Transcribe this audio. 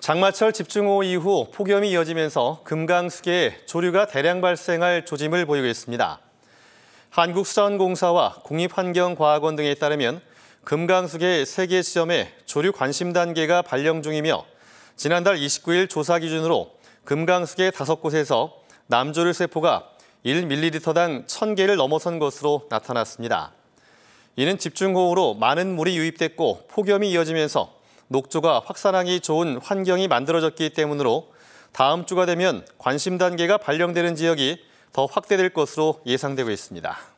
장마철 집중호우 이후 폭염이 이어지면서 금강수계에 조류가 대량 발생할 조짐을 보이고 있습니다. 한국수자원공사와 국립환경과학원 등에 따르면 금강수계 3개 지점에 조류 관심 단계가 발령 중이며 지난달 29일 조사 기준으로 금강수계 5곳에서 남조류 세포가 1ml당 1000개를 넘어선 것으로 나타났습니다. 이는 집중호우로 많은 물이 유입됐고 폭염이 이어지면서 녹조가 확산하기 좋은 환경이 만들어졌기 때문으로 다음 주가 되면 관심 단계가 발령되는 지역이 더 확대될 것으로 예상되고 있습니다.